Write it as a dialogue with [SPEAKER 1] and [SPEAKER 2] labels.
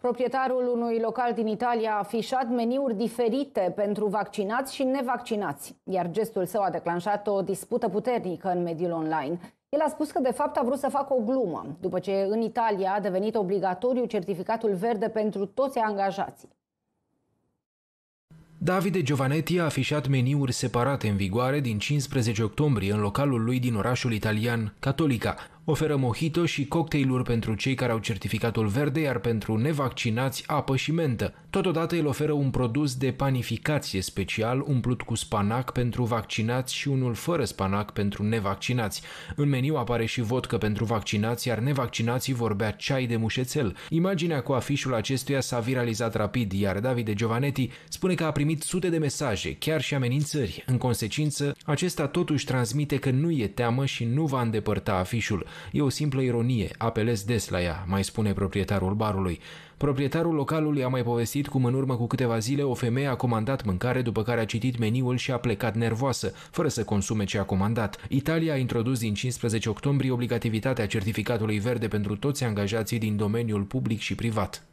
[SPEAKER 1] Proprietarul unui local din Italia a afișat meniuri diferite pentru vaccinați și nevaccinați, iar gestul său a declanșat o dispută puternică în mediul online. El a spus că de fapt a vrut să facă o glumă, după ce în Italia a devenit obligatoriu certificatul verde pentru toți angajații.
[SPEAKER 2] Davide Giovanetti a afișat meniuri separate în vigoare din 15 octombrie în localul lui din orașul italian Catolica, Oferă mojito și cocktailuri pentru cei care au certificatul verde, iar pentru nevaccinați apă și mentă. Totodată el oferă un produs de panificație special umplut cu spanac pentru vaccinați și unul fără spanac pentru nevaccinați. În meniu apare și vodcă pentru vaccinați, iar nevaccinații vor bea ceai de mușețel. Imaginea cu afișul acestuia s-a viralizat rapid, iar Davide Giovanetti spune că a primit sute de mesaje, chiar și amenințări. În consecință, acesta totuși transmite că nu e teamă și nu va îndepărta afișul. E o simplă ironie, apelez des la ea, mai spune proprietarul barului. Proprietarul localului a mai povestit cum în urmă cu câteva zile o femeie a comandat mâncare după care a citit meniul și a plecat nervoasă, fără să consume ce a comandat. Italia a introdus din 15 octombrie obligativitatea certificatului verde pentru toți angajații din domeniul public și privat.